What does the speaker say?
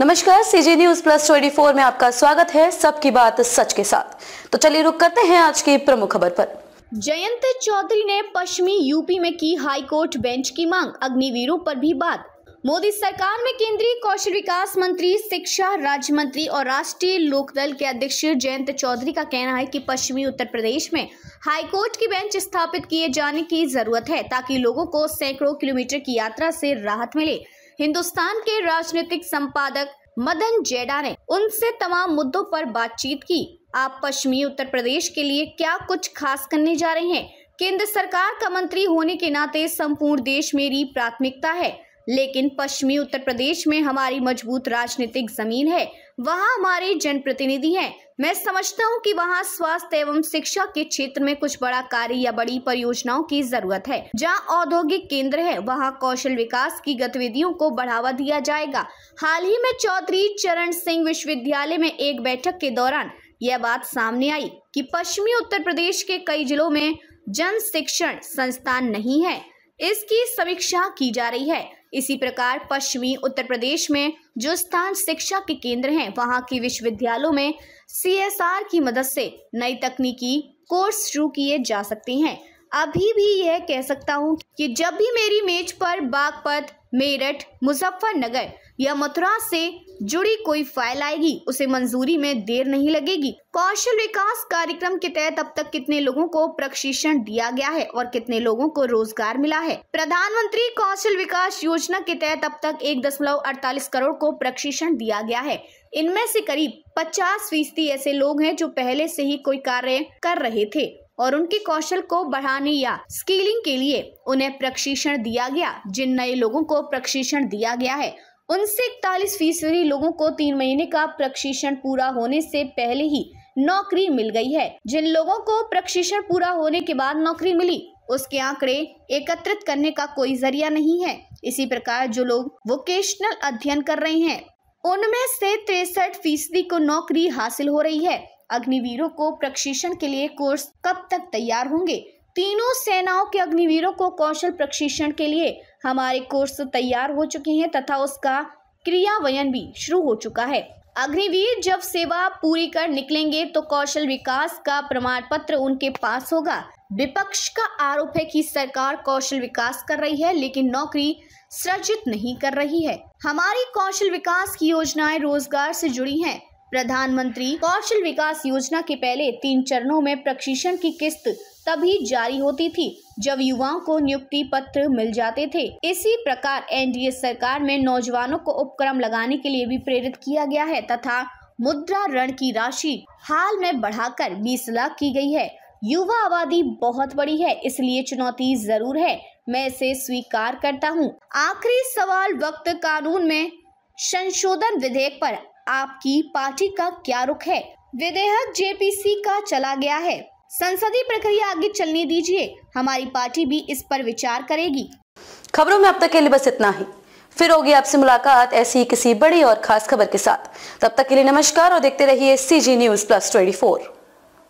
नमस्कार CG news plus 24 में आपका स्वागत है सबकी बात सच के साथ तो चलिए रुक करते हैं आज की प्रमुख खबर पर जयंत चौधरी ने पश्चिमी यूपी में की हाईकोर्ट बेंच की मांग अग्निवीरों पर भी बात मोदी सरकार में केंद्रीय कौशल विकास मंत्री शिक्षा राज्य मंत्री और राष्ट्रीय लोकदल के अध्यक्ष जयंत चौधरी का कहना है कि पश्चिमी उत्तर प्रदेश में हाईकोर्ट की बेंच स्थापित किए जाने की जरूरत है ताकि लोगों को सैकड़ों किलोमीटर की यात्रा से राहत मिले हिंदुस्तान के राजनीतिक संपादक मदन जेडा ने उनसे तमाम मुद्दों पर बातचीत की आप पश्चिमी उत्तर प्रदेश के लिए क्या कुछ खास करने जा रहे हैं केंद्र सरकार का मंत्री होने के नाते संपूर्ण देश मेरी प्राथमिकता है लेकिन पश्चिमी उत्तर प्रदेश में हमारी मजबूत राजनीतिक जमीन है वहाँ हमारे जनप्रतिनिधि हैं मैं समझता हूँ कि वहाँ स्वास्थ्य एवं शिक्षा के क्षेत्र में कुछ बड़ा कार्य या बड़ी परियोजनाओं की जरूरत है जहाँ औद्योगिक केंद्र है वहाँ कौशल विकास की गतिविधियों को बढ़ावा दिया जाएगा हाल ही में चौधरी चरण सिंह विश्वविद्यालय में एक बैठक के दौरान यह बात सामने आई कि पश्चिमी उत्तर प्रदेश के कई जिलों में जन शिक्षण संस्थान नहीं है इसकी समीक्षा की जा रही है इसी प्रकार पश्चिमी उत्तर प्रदेश में जो स्थान शिक्षा के केंद्र हैं वहां के विश्वविद्यालयों में सीएसआर की मदद से नई तकनीकी कोर्स शुरू किए जा सकते हैं अभी भी यह कह सकता हूँ कि जब भी मेरी मेज पर बागपत मेरठ मुजफ्फरनगर या मथुरा से जुड़ी कोई फाइल आएगी उसे मंजूरी में देर नहीं लगेगी कौशल विकास कार्यक्रम के तहत अब तक कितने लोगों को प्रशिक्षण दिया गया है और कितने लोगों को रोजगार मिला है प्रधानमंत्री कौशल विकास योजना के तहत अब तक एक दशमलव अड़तालीस करोड़ को प्रशिक्षण दिया गया है इनमें से करीब पचास फीसदी ऐसे लोग हैं जो पहले से ही कोई कार्य कर रहे थे और उनके कौशल को बढ़ाने या स्किलिंग के लिए उन्हें प्रशिक्षण दिया गया जिन नए लोगों को प्रशिक्षण दिया गया है उनसे इकतालीस फीसदी लोगों को तीन महीने का प्रशिक्षण पूरा होने से पहले ही नौकरी मिल गई है जिन लोगों को प्रशिक्षण पूरा होने के बाद नौकरी मिली उसके आंकड़े एकत्रित करने का कोई जरिया नहीं है इसी प्रकार जो लोग वोकेशनल अध्ययन कर रहे हैं उनमें से तिरसठ फीसदी को नौकरी हासिल हो रही है अग्निवीरों को प्रशिक्षण के लिए कोर्स कब तक तैयार होंगे तीनों सेनाओं के अग्निवीरों को कौशल प्रशिक्षण के लिए हमारे कोर्स तो तैयार हो चुके हैं तथा उसका क्रियावयन भी शुरू हो चुका है अग्निवीर जब सेवा पूरी कर निकलेंगे तो कौशल विकास का प्रमाण पत्र उनके पास होगा विपक्ष का आरोप है कि सरकार कौशल विकास कर रही है लेकिन नौकरी सृजित नहीं कर रही है हमारी कौशल विकास की योजनाएं रोजगार से जुड़ी हैं प्रधानमंत्री कौशल विकास योजना के पहले तीन चरणों में प्रशिक्षण की किस्त तभी जारी होती थी जब युवाओं को नियुक्ति पत्र मिल जाते थे इसी प्रकार एनडीए सरकार में नौजवानों को उपक्रम लगाने के लिए भी प्रेरित किया गया है तथा मुद्रा ऋण की राशि हाल में बढ़ाकर 20 लाख की गई है युवा आबादी बहुत बड़ी है इसलिए चुनौती जरूर है मैं इसे स्वीकार करता हूँ आखिरी सवाल वक्त कानून में संशोधन विधेयक पर आपकी पार्टी का क्या रुख है विधेयक जेपीसी का चला गया है संसदीय प्रक्रिया आगे चलने दीजिए हमारी पार्टी भी इस पर विचार करेगी खबरों में अब तक के लिए बस इतना ही फिर होगी आपसे मुलाकात ऐसी किसी बड़ी और खास खबर के साथ तब तक के लिए नमस्कार और देखते रहिए C G news plus twenty